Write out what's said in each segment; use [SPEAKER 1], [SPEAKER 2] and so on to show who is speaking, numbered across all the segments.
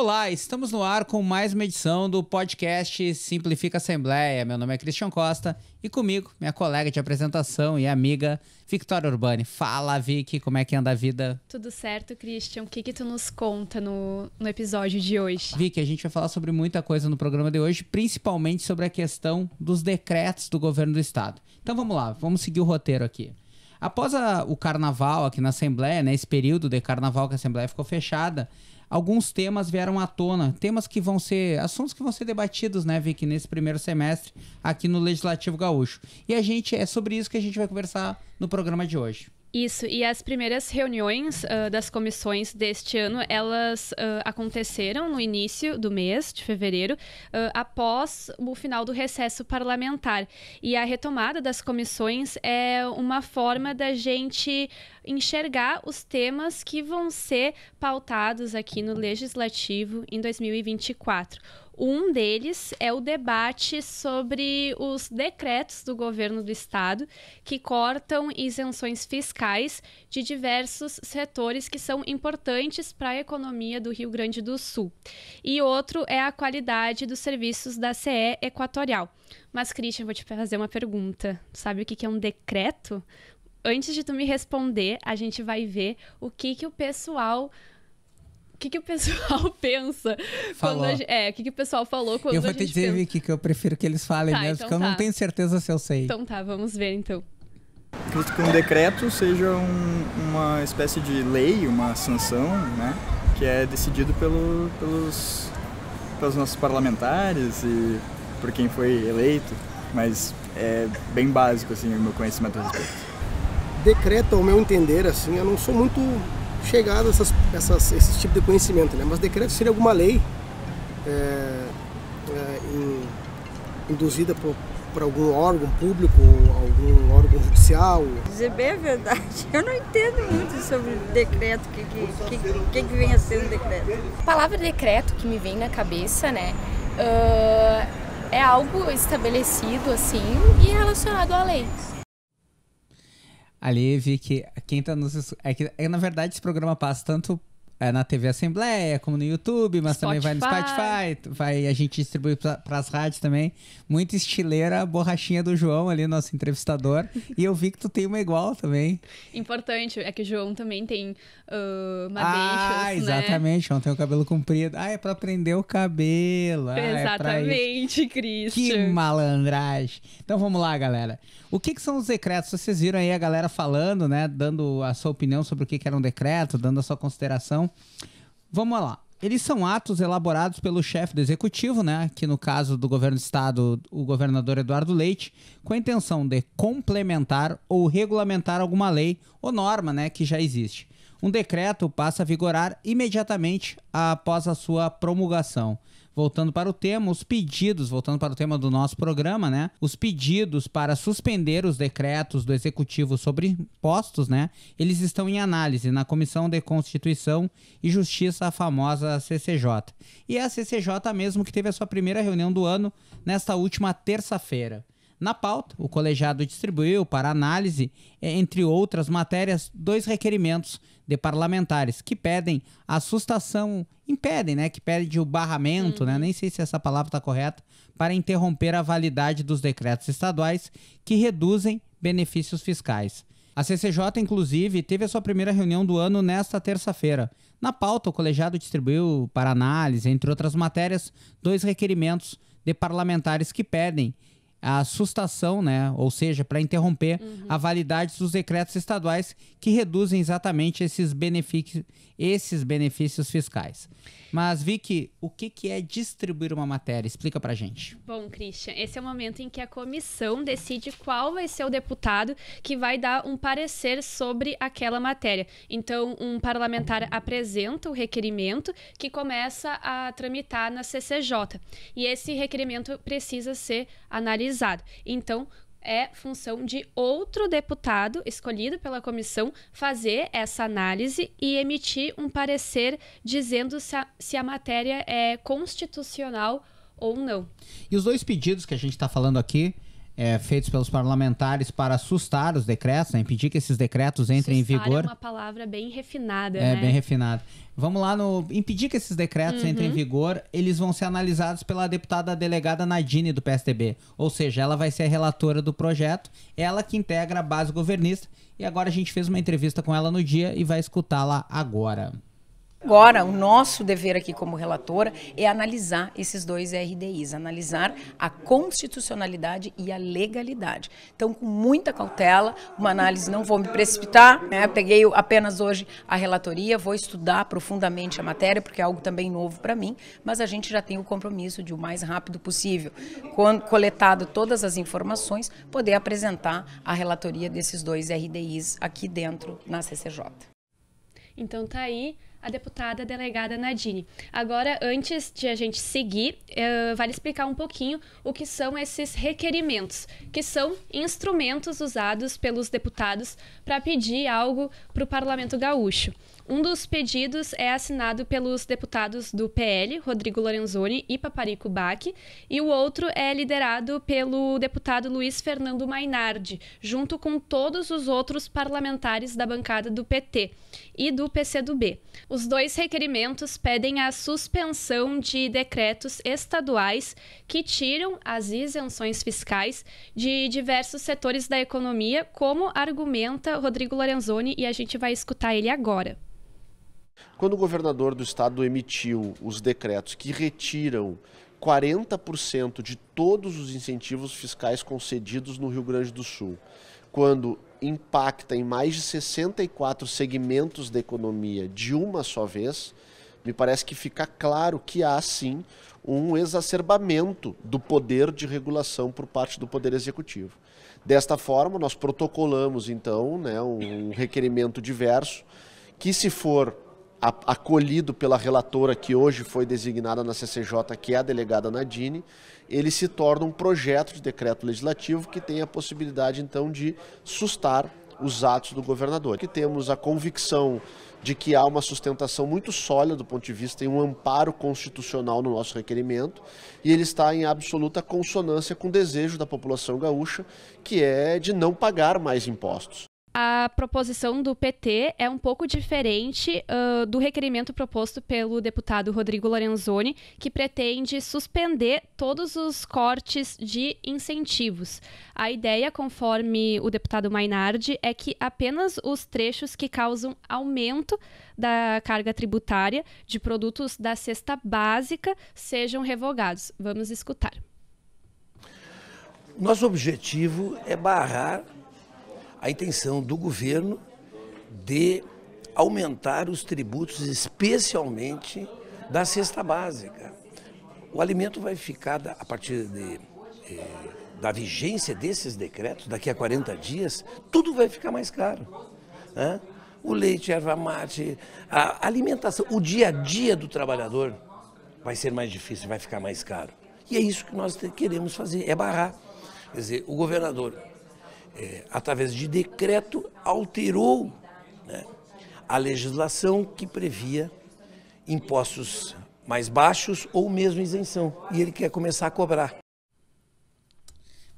[SPEAKER 1] Olá, estamos no ar com mais uma edição do podcast Simplifica Assembleia. Meu nome é Christian Costa e comigo, minha colega de apresentação e amiga, Victoria Urbani. Fala, Vicky, como é que anda a vida?
[SPEAKER 2] Tudo certo, Christian. O que que tu nos conta no,
[SPEAKER 1] no episódio de hoje? Vicky, a gente vai falar sobre muita coisa no programa de hoje, principalmente sobre a questão dos decretos do governo do estado. Então vamos lá, vamos seguir o roteiro aqui. Após a, o carnaval aqui na Assembleia, né, esse período de carnaval que a Assembleia ficou fechada, alguns temas vieram à tona, temas que vão ser, assuntos que vão ser debatidos, né, Vic, nesse primeiro semestre aqui no Legislativo Gaúcho. E a gente, é sobre isso que a gente vai conversar no programa de hoje.
[SPEAKER 2] Isso, e as primeiras reuniões uh, das comissões deste ano, elas uh, aconteceram no início do mês de fevereiro, uh, após o final do recesso parlamentar. E a retomada das comissões é uma forma da gente enxergar os temas que vão ser pautados aqui no Legislativo em 2024. Um deles é o debate sobre os decretos do governo do estado que cortam isenções fiscais de diversos setores que são importantes para a economia do Rio Grande do Sul. E outro é a qualidade dos serviços da CE Equatorial. Mas, Christian, vou te fazer uma pergunta. Sabe o que é um decreto? antes de tu me responder, a gente vai ver o que que o pessoal o que, que o pessoal pensa falou. quando gente, é, o que, que o pessoal falou quando eu vou te dizer,
[SPEAKER 1] Vicky, que eu prefiro que eles falem tá, mesmo, então porque eu não tá. tenho certeza se eu sei. Então
[SPEAKER 2] tá, vamos ver então.
[SPEAKER 1] Acredito que um decreto seja um, uma espécie de lei, uma sanção, né? Que é decidido pelo, pelos, pelos nossos parlamentares e por quem foi eleito. Mas é bem básico, assim, o meu conhecimento a respeito
[SPEAKER 3] decreta, ao meu entender, assim, eu não sou muito chegado a essas, essas, esse tipo de conhecimento, né? mas decreto seria alguma lei é, é, in, induzida por, por algum órgão público, algum órgão judicial. Dizer bem a verdade, eu não entendo muito sobre decreto, o que que, que, que, que, vem a ser um decreto.
[SPEAKER 2] A palavra decreto que me vem na cabeça, né, uh, é algo estabelecido assim e relacionado à lei
[SPEAKER 1] ali vi que quem tá nos. É que, é, na verdade, esse programa passa tanto é, na TV Assembleia, como no YouTube, mas Spotify. também vai no Spotify, vai, a gente distribui para as rádios também. Muito estileira a borrachinha do João ali, nosso entrevistador. e eu vi que tu tem uma igual também.
[SPEAKER 2] Importante, é que o João também tem uh, Ah, ah né? exatamente,
[SPEAKER 1] né? João tem o cabelo comprido. Ah, é para prender o cabelo. Ah, é exatamente, é Cris. Que malandragem. Então vamos lá, galera. O que, que são os decretos? Vocês viram aí a galera falando, né? Dando a sua opinião sobre o que, que era um decreto, dando a sua consideração. Então, vamos lá. Eles são atos elaborados pelo chefe do executivo, né, que no caso do governo do estado, o governador Eduardo Leite, com a intenção de complementar ou regulamentar alguma lei ou norma, né, que já existe um decreto passa a vigorar imediatamente após a sua promulgação. Voltando para o tema, os pedidos, voltando para o tema do nosso programa, né? Os pedidos para suspender os decretos do executivo sobre impostos, né? Eles estão em análise na Comissão de Constituição e Justiça, a famosa CCJ. E é a CCJ mesmo que teve a sua primeira reunião do ano nesta última terça-feira. Na pauta, o colegiado distribuiu para análise, entre outras matérias, dois requerimentos de parlamentares que pedem a sustação, impedem, né? Que pedem o barramento, né, uhum. né? Nem sei se essa palavra está correta, para interromper a validade dos decretos estaduais que reduzem benefícios fiscais. A CCJ, inclusive, teve a sua primeira reunião do ano nesta terça-feira. Na pauta, o colegiado distribuiu para análise, entre outras matérias, dois requerimentos de parlamentares que pedem a sustação, né, ou seja, para interromper uhum. a validade dos decretos estaduais que reduzem exatamente esses benefícios, esses benefícios fiscais. Mas Vicky, o que, que é distribuir uma matéria? Explica pra gente.
[SPEAKER 2] Bom, Christian, esse é o momento em que a comissão decide qual vai ser o deputado que vai dar um parecer sobre aquela matéria. Então, um parlamentar apresenta o requerimento que começa a tramitar na CCJ. E esse requerimento precisa ser analisado então, é função de outro deputado escolhido pela comissão fazer essa análise e emitir um parecer dizendo se a, se a matéria é constitucional ou não.
[SPEAKER 1] E os dois pedidos que a gente está falando aqui é, feitos pelos parlamentares para assustar os decretos, né? impedir que esses decretos entrem assustar em é vigor. É uma
[SPEAKER 2] palavra bem refinada, é, né? É, bem
[SPEAKER 1] refinada. Vamos lá no impedir que esses decretos uhum. entrem em uhum. vigor, eles vão ser analisados pela deputada delegada Nadine do PSDB, ou seja, ela vai ser a relatora do projeto, ela que integra a base governista, e agora a gente fez uma entrevista com ela no dia e vai escutá-la agora. Agora, o nosso dever aqui como relatora é analisar esses dois RDIs, analisar a constitucionalidade e a legalidade. Então, com muita cautela, uma análise, não vou me precipitar, né? peguei apenas hoje a relatoria, vou estudar profundamente a matéria, porque é algo também novo para mim, mas a gente já tem o compromisso de o mais rápido possível, quando coletado todas as informações, poder apresentar a relatoria desses dois RDIs aqui dentro na CCJ.
[SPEAKER 2] Então, tá aí a deputada delegada Nadine. Agora, antes de a gente seguir, uh, vale explicar um pouquinho o que são esses requerimentos, que são instrumentos usados pelos deputados para pedir algo para o Parlamento Gaúcho. Um dos pedidos é assinado pelos deputados do PL, Rodrigo Lorenzoni e Paparico Bach, e o outro é liderado pelo deputado Luiz Fernando Mainardi, junto com todos os outros parlamentares da bancada do PT e do PCdoB. Os os dois requerimentos pedem a suspensão de decretos estaduais que tiram as isenções fiscais de diversos setores da economia, como argumenta Rodrigo Lorenzoni, e a gente vai escutar ele agora.
[SPEAKER 3] Quando o governador do estado emitiu os decretos que retiram 40% de todos os incentivos fiscais concedidos no Rio Grande do Sul, quando impacta em mais de 64 segmentos da economia de uma só vez, me parece que fica claro que há sim um exacerbamento do poder de regulação por parte do Poder Executivo. Desta forma, nós protocolamos então né, um requerimento diverso que, se for acolhido pela relatora que hoje foi designada na CCJ, que é a delegada Nadine, ele se torna um projeto de decreto legislativo que tem a possibilidade então de sustar os atos do governador. Que temos a convicção de que há uma sustentação muito sólida do ponto de vista e um amparo constitucional no nosso requerimento, e ele está em absoluta consonância com o desejo da população gaúcha, que é de não pagar mais impostos
[SPEAKER 2] a proposição do PT é um pouco diferente uh, do requerimento proposto pelo deputado Rodrigo Lorenzoni, que pretende suspender todos os cortes de incentivos. A ideia, conforme o deputado Mainardi, é que apenas os trechos que causam aumento da carga tributária de produtos da cesta básica sejam revogados. Vamos escutar.
[SPEAKER 4] Nosso objetivo é barrar a intenção do governo de aumentar os tributos, especialmente da cesta básica. O alimento vai ficar, a partir de, eh, da vigência desses decretos, daqui a 40 dias, tudo vai ficar mais caro. Né? O leite, a erva mate, a alimentação, o dia a dia do trabalhador vai ser mais difícil, vai ficar mais caro. E é isso que nós queremos fazer, é barrar. Quer dizer, o governador é, através de decreto, alterou né, a legislação que previa impostos mais baixos ou mesmo isenção. E ele quer começar a cobrar.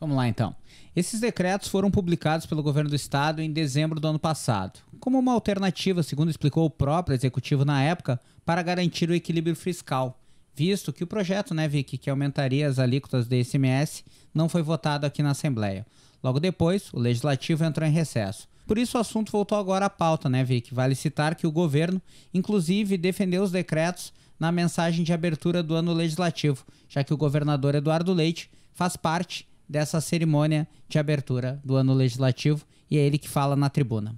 [SPEAKER 1] Vamos lá então. Esses decretos foram publicados pelo governo do estado em dezembro do ano passado, como uma alternativa, segundo explicou o próprio executivo na época, para garantir o equilíbrio fiscal, visto que o projeto, né, Vicky, que aumentaria as alíquotas do ICMS, não foi votado aqui na Assembleia. Logo depois, o legislativo entrou em recesso. Por isso o assunto voltou agora à pauta, né, Vic? Vale citar que o governo, inclusive, defendeu os decretos na mensagem de abertura do ano legislativo, já que o governador Eduardo Leite faz parte dessa cerimônia de abertura do ano legislativo e é ele que fala na tribuna.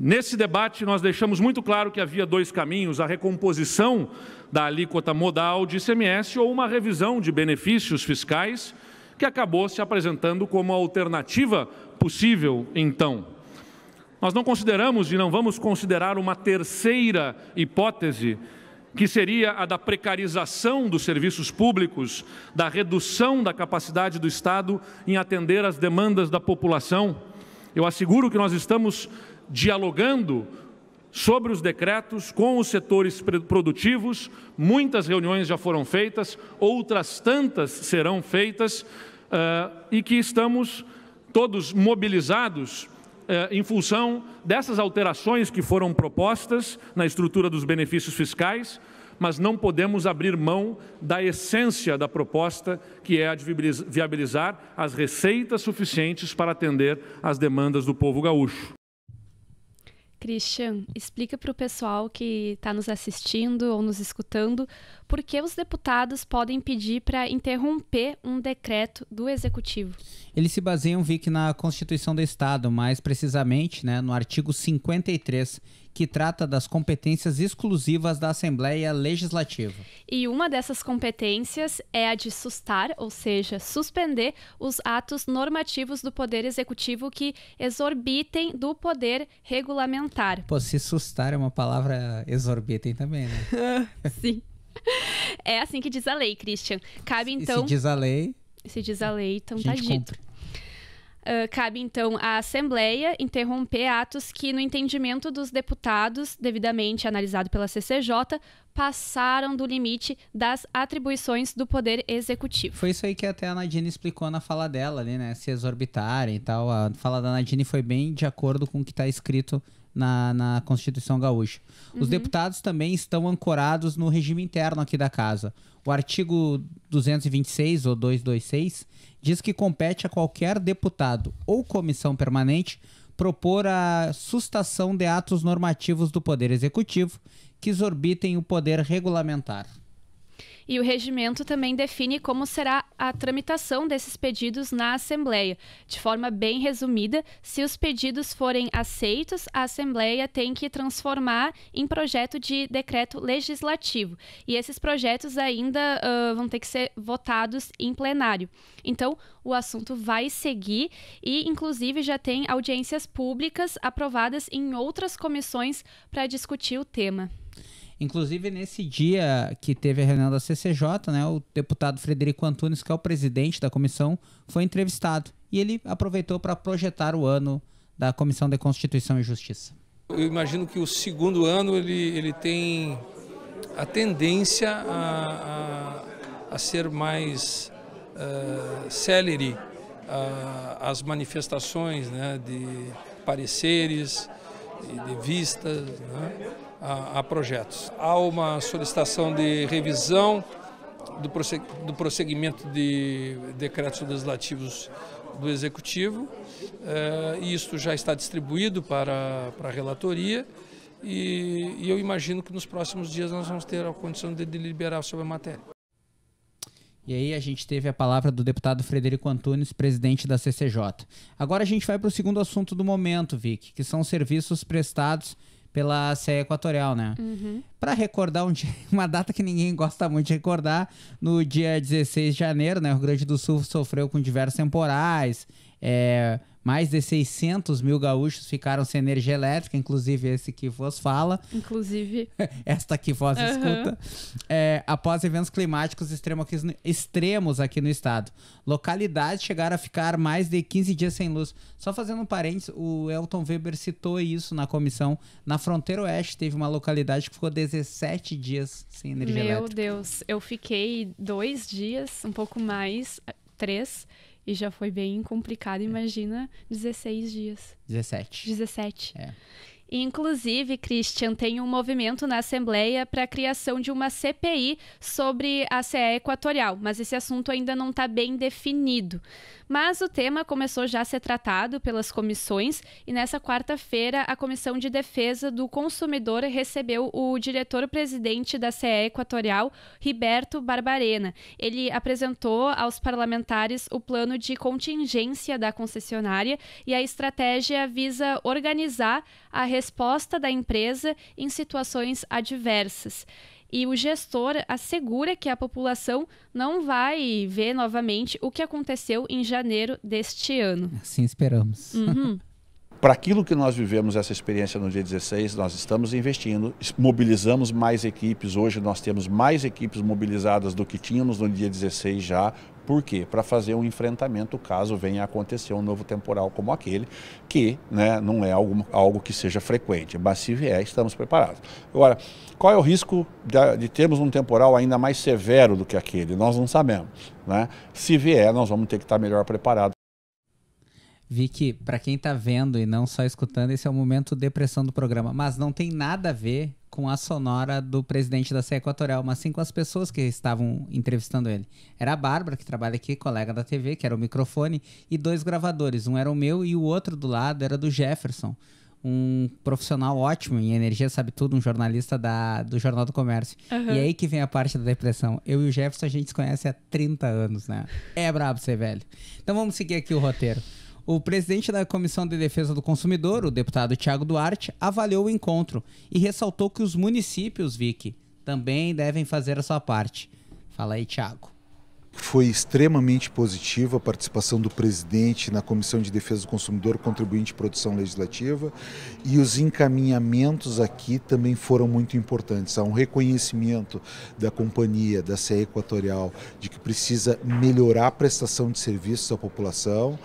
[SPEAKER 4] Nesse debate, nós deixamos muito claro que havia dois caminhos: a recomposição da alíquota modal de ICMS ou uma revisão de benefícios fiscais que acabou se apresentando como alternativa possível então. Nós não consideramos e não vamos considerar uma terceira hipótese, que seria a da precarização dos serviços públicos, da redução da capacidade do Estado em atender às demandas da população. Eu asseguro que nós estamos dialogando sobre os decretos com os setores produtivos. Muitas reuniões já foram feitas, outras tantas serão feitas, uh, e que estamos todos mobilizados uh, em função dessas alterações que foram propostas na estrutura dos benefícios fiscais, mas não podemos abrir mão da essência da proposta, que é a de viabilizar as receitas suficientes para atender às demandas do povo gaúcho.
[SPEAKER 2] Christian, explica para o pessoal que está nos assistindo ou nos escutando por que os deputados podem pedir para interromper um decreto do Executivo.
[SPEAKER 1] Eles se baseiam, Vic, na Constituição do Estado, mais precisamente né, no artigo 53, que trata das competências exclusivas da Assembleia Legislativa.
[SPEAKER 2] E uma dessas competências é a de sustar, ou seja, suspender os atos normativos do Poder Executivo que exorbitem do poder regulamentar.
[SPEAKER 1] Pô, se sustar é uma palavra exorbitem também, né? Sim.
[SPEAKER 2] É assim que diz a lei, Christian. Cabe então. Se diz a lei. Se diz a lei, então a tá gente tá dito. Cumpre. Uh, cabe então à Assembleia interromper atos que, no entendimento dos deputados, devidamente analisado pela CCJ, passaram do limite das atribuições
[SPEAKER 1] do Poder Executivo. Foi isso aí que até a Nadine explicou na fala dela ali, né? Se exorbitarem e tal. A fala da Nadine foi bem de acordo com o que está escrito na, na Constituição Gaúcha. Os uhum. deputados também estão ancorados no regime interno aqui da casa. O artigo 226 ou 226 diz que compete a qualquer deputado ou comissão permanente propor a sustação de atos normativos do Poder Executivo que exorbitem o poder regulamentar.
[SPEAKER 2] E o regimento também define como será a tramitação desses pedidos na Assembleia. De forma bem resumida, se os pedidos forem aceitos, a Assembleia tem que transformar em projeto de decreto legislativo. E esses projetos ainda uh, vão ter que ser votados em plenário. Então, o assunto vai seguir e, inclusive, já tem audiências públicas aprovadas em outras comissões para discutir o tema.
[SPEAKER 1] Inclusive, nesse dia que teve a reunião da CCJ, né, o deputado Frederico Antunes, que é o presidente da comissão, foi entrevistado. E ele aproveitou para projetar o ano da Comissão de Constituição e Justiça.
[SPEAKER 4] Eu imagino que o segundo ano ele, ele tem a tendência a, a, a ser mais uh, uh, as manifestações né, de pareceres, de vistas né, a, a, projetos. Há uma solicitação de revisão do, prosseg do prosseguimento de decretos legislativos do Executivo, eh, e isto já está distribuído para, para a relatoria. E, e eu imagino que nos próximos dias nós vamos ter a condição de deliberar sobre a matéria.
[SPEAKER 1] E aí a gente teve a palavra do deputado Frederico Antunes, presidente da CCJ. Agora a gente vai para o segundo assunto do momento, Vic, que são serviços prestados pela CE Equatorial, né? Uhum. Para recordar um dia, uma data que ninguém gosta muito de recordar, no dia 16 de janeiro, né, o Rio Grande do Sul sofreu com diversos temporais, é, mais de 600 mil gaúchos ficaram sem energia elétrica, inclusive esse que vos fala.
[SPEAKER 2] Inclusive.
[SPEAKER 1] Esta que vos uhum. escuta. É, após eventos climáticos extremos aqui no estado. Localidades chegaram a ficar mais de 15 dias sem luz. Só fazendo um parênteses, o Elton Weber citou isso na comissão. Na fronteira oeste teve uma localidade que ficou 17 dias sem energia Meu elétrica.
[SPEAKER 2] Meu Deus, eu fiquei dois dias, um pouco mais, três e já foi bem complicado, é. imagina, 16 dias.
[SPEAKER 1] 17.
[SPEAKER 2] 17. É. Inclusive, Christian, tem um movimento na Assembleia para a criação de uma CPI sobre a CE Equatorial, mas esse assunto ainda não está bem definido. Mas o tema começou já a ser tratado pelas comissões e nessa quarta-feira a Comissão de Defesa do Consumidor recebeu o diretor-presidente da CE Equatorial, Riberto Barbarena. Ele apresentou aos parlamentares o plano de contingência da concessionária e a estratégia visa organizar a resposta da empresa em situações adversas e o gestor assegura que a população não vai ver novamente o que aconteceu em janeiro deste ano.
[SPEAKER 1] Assim esperamos. Uhum.
[SPEAKER 3] Para aquilo que nós vivemos essa experiência no dia 16, nós estamos investindo, mobilizamos mais equipes. Hoje nós temos mais equipes mobilizadas do que tínhamos no dia 16 já por quê? Para fazer um enfrentamento caso venha a acontecer um novo temporal como aquele, que né, não é algo, algo que seja frequente. Mas se vier, estamos preparados. Agora, qual é o risco de, de termos um temporal ainda mais severo do que aquele? Nós não sabemos. Né? Se vier, nós vamos ter que estar melhor preparados.
[SPEAKER 1] Vicky, para quem está vendo e não só escutando, esse é o momento depressão do programa, mas não tem nada a ver com a sonora do presidente da Serra Equatorial, mas sim com as pessoas que estavam entrevistando ele. Era a Bárbara, que trabalha aqui, colega da TV, que era o microfone, e dois gravadores. Um era o meu e o outro do lado era do Jefferson, um profissional ótimo em energia, sabe tudo, um jornalista da, do Jornal do Comércio. Uhum. E aí que vem a parte da depressão. Eu e o Jefferson a gente se conhece há 30 anos, né? É brabo ser velho. Então vamos seguir aqui o roteiro. O presidente da Comissão de Defesa do Consumidor, o deputado Tiago Duarte, avaliou o encontro e ressaltou que os municípios, Vic, também devem fazer a sua parte. Fala aí, Tiago.
[SPEAKER 3] Foi extremamente positiva a participação do presidente na Comissão de Defesa do Consumidor, contribuinte de produção legislativa, e os encaminhamentos aqui também foram muito importantes. Há um reconhecimento da companhia, da CE Equatorial, de que precisa melhorar a prestação de serviços à população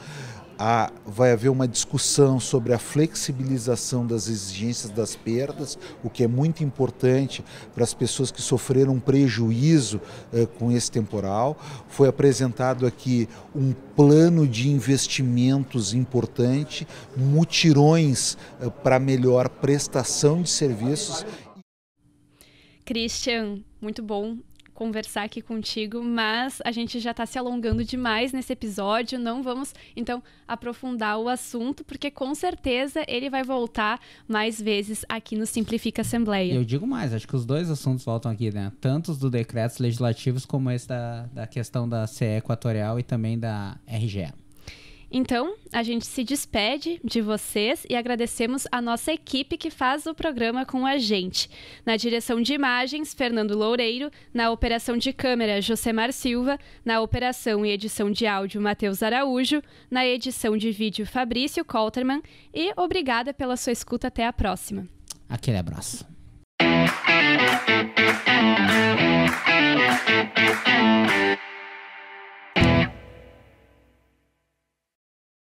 [SPEAKER 3] a, vai haver uma discussão sobre a flexibilização das exigências das perdas, o que é muito importante para as pessoas que sofreram prejuízo eh, com esse temporal. Foi apresentado aqui um plano de investimentos importante, mutirões eh, para melhor prestação de serviços.
[SPEAKER 2] Christian, muito bom conversar aqui contigo, mas a gente já está se alongando demais nesse episódio, não vamos então aprofundar o assunto, porque com certeza ele vai voltar mais vezes aqui no Simplifica Assembleia. Eu
[SPEAKER 1] digo mais, acho que os dois assuntos voltam aqui, né? Tantos do decretos legislativos como esse da, da questão da CE equatorial e também da RGE.
[SPEAKER 2] Então, a gente se despede de vocês e agradecemos a nossa equipe que faz o programa com a gente. Na direção de imagens, Fernando Loureiro, na operação de câmera, Josemar Silva, na operação e edição de áudio, Matheus Araújo, na edição de vídeo, Fabrício Colterman e obrigada pela sua escuta até a próxima.
[SPEAKER 1] Aquele abraço.